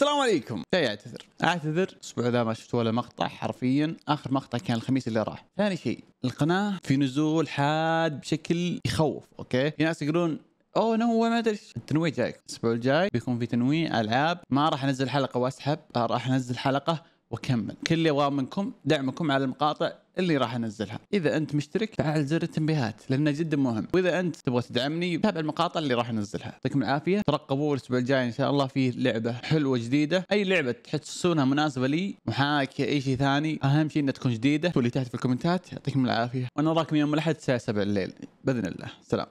السلام عليكم جاي اعتذر اعتذر الاسبوع ذا ما شفت ولا مقطع حرفيا اخر مقطع كان الخميس اللي راح ثاني شيء القناه في نزول حاد بشكل يخوف اوكي في ناس يقولون اوه نو ما ادري التنويع جايك الاسبوع الجاي بيكون في تنويع العاب ما راح انزل حلقه واسحب راح انزل حلقه واكمل كل اللي ابغاه منكم دعمكم على المقاطع اللي راح انزلها اذا انت مشترك فعل زر التنبيهات لانه جدا مهم واذا انت تبغى تدعمني تابع المقاطع اللي راح انزلها يعطيكم العافيه ترقبوا الاسبوع الجاي ان شاء الله في لعبه حلوه جديده اي لعبه تحسونها مناسبه لي محاكيه اي شيء ثاني اهم شيء انها تكون جديده واللي تحت في الكومنتات يعطيكم العافيه ونراكم يوم الاحد الساعه 7 الليل باذن الله سلام